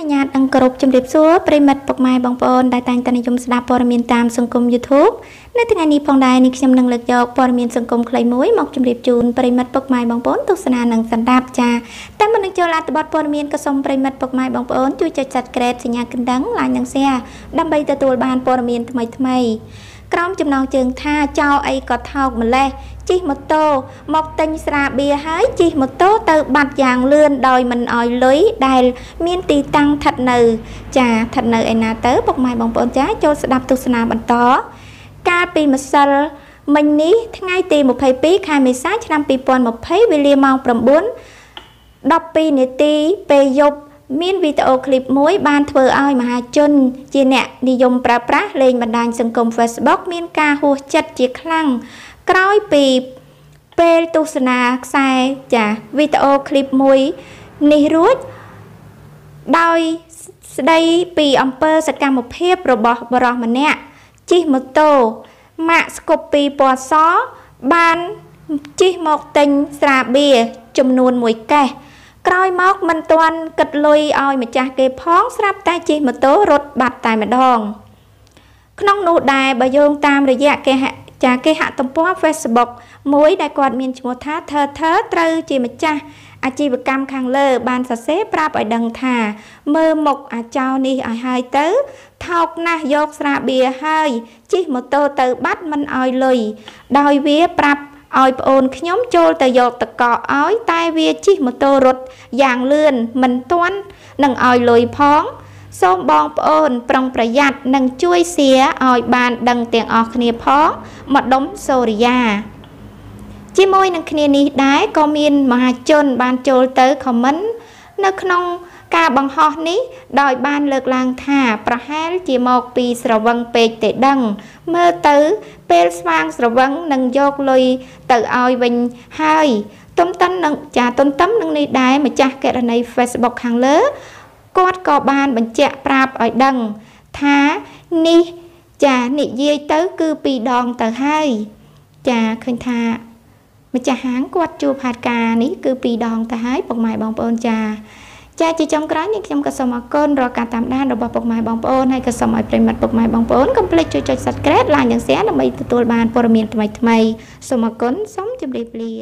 នុញ្ញាតនឹងគោរពជម្រាបសួរប្រិមិត្តពុកម៉ែបងប្អូនដែលតែងតែនិយមស្ដាប់ព័ត៌មានតាមសង្គម YouTube នៅថ្ងៃនេះផងដែរនេះខ្ញុំនឹងលើកយកព័ត៌មានសង្គមខ្លីមួយមកជម្រាបជូនប្រិមិត្តពុកម៉ែបងប្អូនទស្សនានិងសន្តាប់ចា៎តែមុននឹងចូលអត្ថបទព័ត៌មានក៏សូមប្រិមិត្តពុកម៉ែបងប្អូនជួយចុច Subscribe សញ្ញាកណ្ដឹង Like និង Share ដើម្បីទទួលបានព័ត៌មានថ្មីៗក្រោមចំណងជើង ថាចោលអីក៏ថោកម្លេះជិះម៉ូតូមកទិញស្រាបៀរហើយជិះម៉ូតូទៅ បាត់យ៉ាងលឿនដោយមិនអោយលុយដែល មានទីតាំងស្ថិតនៅចាស្ថិតនៅឯណាទៅពុកម៉ែបងប្អូនចា ចូលស្ដាប់ទស្សនាបន្តកាលពីម្សិលមិញនេះថ្ងៃទី22ខែមេសាឆ្នាំ2020វេលាម៉ោង9 12នាទីពេលយប់មានវីដេអូឃ្លីបមួយបានធ្វើឲ្យមហាជន ជាអ្នកនិយមប្រើប្រាស់លេងបណ្ដាញសង្គម Facebook មានការហួសចិត្តជាខ្លាំងក្រោយពីពេលទស្សនាខ្សែចាវីដេអូឃ្លីបមួយនេះរួចដោយស្ដីពីអំពើសកម្មភាពរបស់បរិសម្នាក់ជិះម៉ូតូម៉ាក់ស្គប់ពីពណ៌សបានជិះមកទិញស្រាបៀរចំនួន1កែសក្រោយមកមិនទាន់គិតលុយឲ្យម្ចាស់គេផងស្រាប់តែជិះម៉ូតូរត់បាត់តែម្ដងក្នុងនោះដែរបើយើងតាមរយៈគេហចាគេហទំព័រ Facebook មួយដែលគាត់មានឈ្មោះថា Therther ត្រូវជាម្ចាស់អាជីវកម្មខាងលើ បានសរសេរប្រាប់ឲ្យដឹងថាមើលមុខអាចោនេះឲ្យហើយទៅថោកណាស់យកស្រាបៀហើយជិះម៉ូតូទៅបាត់មិនឲ្យលុយដោយវាប្រាប់ឲ្យប្អូនខ្ញុំចូលទៅយកតកឲ្យ តែវាជិះម៉ូតូរត់យ៉ាងលឿនមិនទាន់នឹងឲ្យលុយផង សូមបងប្អូនប្រុងប្រយ័ត្ននិងជួយសៀឲ្យបាន ដឹងទាំងអស់គ្នាផងម្ដុំសូរិយា ជាមួយនឹងគ្នានេះដែរក៏មាន មហាជន បានចូលទៅខមមិន នៅក្នុងការបង្ហោះនេះ ដោយបានលើកឡើងថា ប្រហែល ជាមកពីស្រវឹងពេកទេដឹង មើលទៅពេលស្វាងស្រវឹងនឹងយកលុយទៅឲ្យវិញហើយទុំតិននឹងចាទុំតិមនឹងនេះដែរម្ចាស់ករណី Facebook ខាងលើ គាត់ក៏បានបញ្ជាក់ប្រាប់ឲ្យដឹងថានេះចានិយាយទៅគឺពីរដងទៅហើយចាឃើញថា ម្ចាស់ហាងគាត់ជួបហេតុការណ៍នេះគឺពីរដងទៅហើយពុកម៉ែបងប្អូនចាចាជាចុងក្រោយនេះខ្ញុំក៏សូមអរគុណរាល់ការតាមដានរបស់ពុកម៉ែបងប្អូនហើយក៏សូមឲ្យប្រិមិត្តពុកម៉ែបងប្អូនកុំភ្លេចជួយចុច Subscribe ឡើងនិង Share ដើម្បីទទួលបានព័ត៌មានថ្មីៗសូមអរគុណសូមជម្រាបលា